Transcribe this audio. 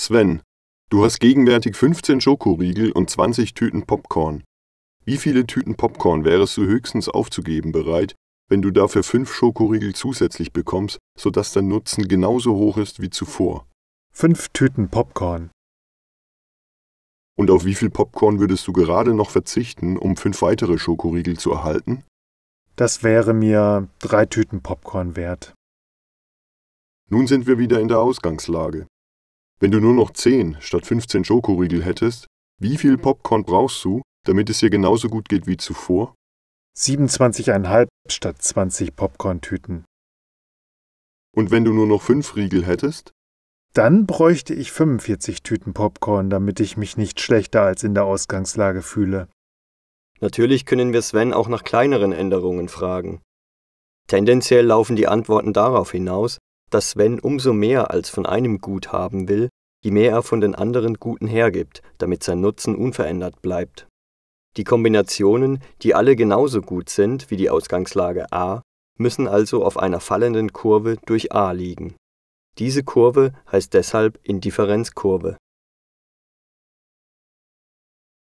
Sven, du hast gegenwärtig 15 Schokoriegel und 20 Tüten Popcorn. Wie viele Tüten Popcorn wärest du höchstens aufzugeben bereit, wenn du dafür 5 Schokoriegel zusätzlich bekommst, sodass dein Nutzen genauso hoch ist wie zuvor? 5 Tüten Popcorn. Und auf wie viel Popcorn würdest du gerade noch verzichten, um 5 weitere Schokoriegel zu erhalten? Das wäre mir 3 Tüten Popcorn wert. Nun sind wir wieder in der Ausgangslage. Wenn du nur noch 10 statt 15 Schokoriegel hättest, wie viel Popcorn brauchst du, damit es dir genauso gut geht wie zuvor? 27,5 statt 20 Popcorn-Tüten. Und wenn du nur noch 5 Riegel hättest? Dann bräuchte ich 45 Tüten Popcorn, damit ich mich nicht schlechter als in der Ausgangslage fühle. Natürlich können wir Sven auch nach kleineren Änderungen fragen. Tendenziell laufen die Antworten darauf hinaus, dass Sven umso mehr als von einem Gut haben will, je mehr er von den anderen Guten hergibt, damit sein Nutzen unverändert bleibt. Die Kombinationen, die alle genauso gut sind wie die Ausgangslage A, müssen also auf einer fallenden Kurve durch A liegen. Diese Kurve heißt deshalb Indifferenzkurve